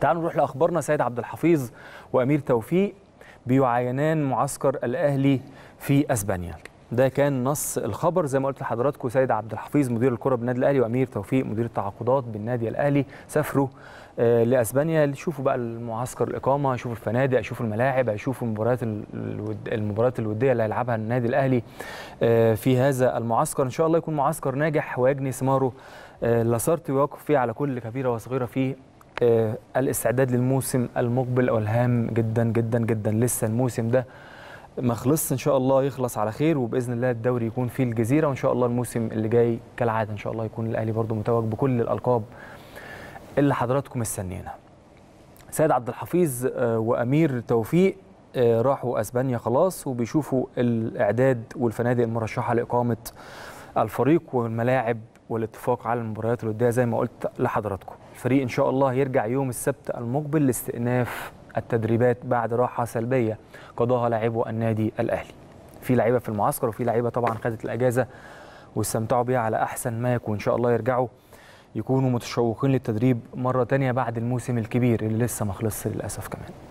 تعالوا نروح لاخبارنا سيد عبد الحفيظ وامير توفيق بيعاينان معسكر الاهلي في اسبانيا ده كان نص الخبر زي ما قلت لحضراتكم سيد عبد الحفيظ مدير الكره بالنادي الاهلي وامير توفيق مدير التعاقدات بالنادي الاهلي سافروا آه، لاسبانيا يشوفوا بقى المعسكر الاقامه يشوفوا الفنادق يشوفوا الملاعب يشوفوا المباريات المباريات الوديه اللي هيلعبها النادي الاهلي آه، في هذا المعسكر ان شاء الله يكون معسكر ناجح ويجني ثماره آه، لاسارتي ويقف فيه على كل كبيره وصغيره في آه، الاستعداد للموسم المقبل او الهام جدا جدا جدا لسه الموسم ده ما خلصش ان شاء الله يخلص على خير وباذن الله الدوري يكون في الجزيره وان شاء الله الموسم اللي جاي كالعاده ان شاء الله يكون الاهلي برضو متوج بكل الالقاب اللي حضراتكم مستنيينها. سيد عبد الحفيظ آه، وامير توفيق آه، راحوا اسبانيا خلاص وبيشوفوا الاعداد والفنادق المرشحه لاقامه الفريق والملاعب والاتفاق على المباريات الوديه زي ما قلت لحضراتكم الفريق ان شاء الله يرجع يوم السبت المقبل لاستئناف التدريبات بعد راحه سلبيه قضاها لاعبو النادي الاهلي في لعيبه في المعسكر وفي لعيبه طبعا خدت الاجازه واستمتعوا بيها على احسن ما يكون ان شاء الله يرجعوا يكونوا متشوقين للتدريب مره تانية بعد الموسم الكبير اللي لسه ما خلصش للاسف كمان